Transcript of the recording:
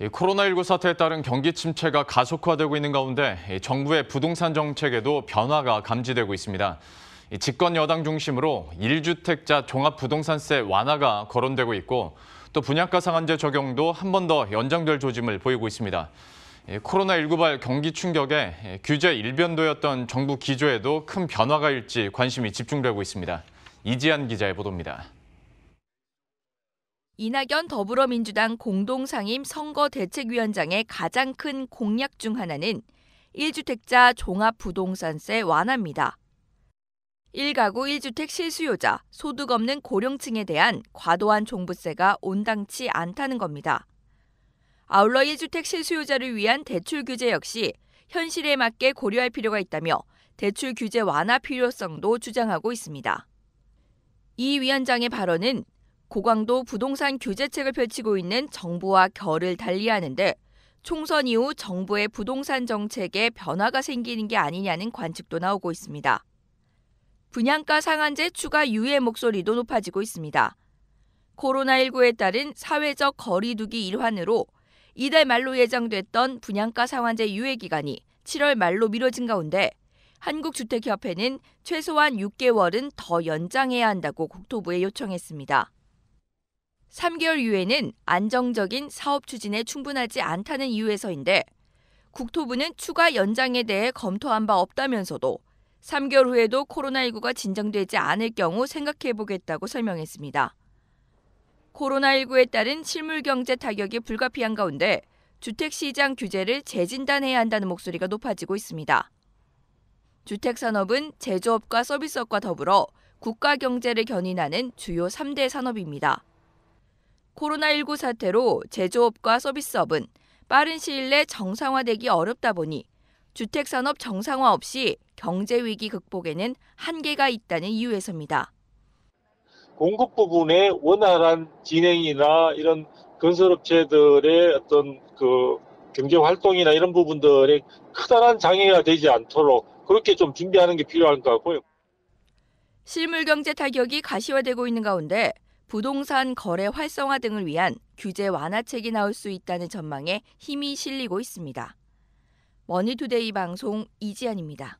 코로나19 사태에 따른 경기 침체가 가속화되고 있는 가운데 정부의 부동산 정책에도 변화가 감지되고 있습니다. 집권 여당 중심으로 1주택자 종합부동산세 완화가 거론되고 있고 또 분양가 상한제 적용도 한 번 더 연장될 조짐을 보이고 있습니다. 코로나19 발 경기 충격에 규제 일변도였던 정부 기조에도 큰 변화가 일지 관심이 집중되고 있습니다. 이지한 기자의 보도입니다. 이낙연 더불어민주당 공동상임 선거대책위원장의 가장 큰 공약 중 하나는 1주택자 종합부동산세 완화입니다. 1가구 1주택 실수요자, 소득 없는 고령층에 대한 과도한 종부세가 온당치 않다는 겁니다. 아울러 1주택 실수요자를 위한 대출 규제 역시 현실에 맞게 고려할 필요가 있다며 대출 규제 완화 필요성도 주장하고 있습니다. 이 위원장의 발언은 고강도 부동산 규제책을 펼치고 있는 정부와 결을 달리하는데 총선 이후 정부의 부동산 정책에 변화가 생기는 게 아니냐는 관측도 나오고 있습니다. 분양가 상한제 추가 유예 목소리도 높아지고 있습니다. 코로나19에 따른 사회적 거리두기 일환으로 이달 말로 예정됐던 분양가 상한제 유예 기간이 7월 말로 미뤄진 가운데 한국주택협회는 최소한 6개월은 더 연장해야 한다고 국토부에 요청했습니다. 3개월 후에는 안정적인 사업 추진에 충분하지 않다는 이유에서인데 국토부는 추가 연장에 대해 검토한 바 없다면서도 3개월 후에도 코로나19가 진정되지 않을 경우 생각해보겠다고 설명했습니다. 코로나19에 따른 실물경제 타격이 불가피한 가운데 주택시장 규제를 재진단해야 한다는 목소리가 높아지고 있습니다. 주택산업은 제조업과 서비스업과 더불어 국가 경제를 견인하는 주요 3대 산업입니다. 코로나19 사태로 제조업과 서비스업은 빠른 시일 내 정상화되기 어렵다 보니 주택산업 정상화 없이 경제위기 극복에는 한계가 있다는 이유에서입니다. 공급 부분의 원활한 진행이나 이런 건설업체들의 어떤 그 경제 활동이나 이런 부분들에 크다란 장애가 되지 않도록 그렇게 좀 준비하는 게 필요한 것 같고요. 실물 경제 타격이 가시화되고 있는 가운데 부동산 거래 활성화 등을 위한 규제 완화책이 나올 수 있다는 전망에 힘이 실리고 있습니다. 머니투데이 방송 이지안입니다.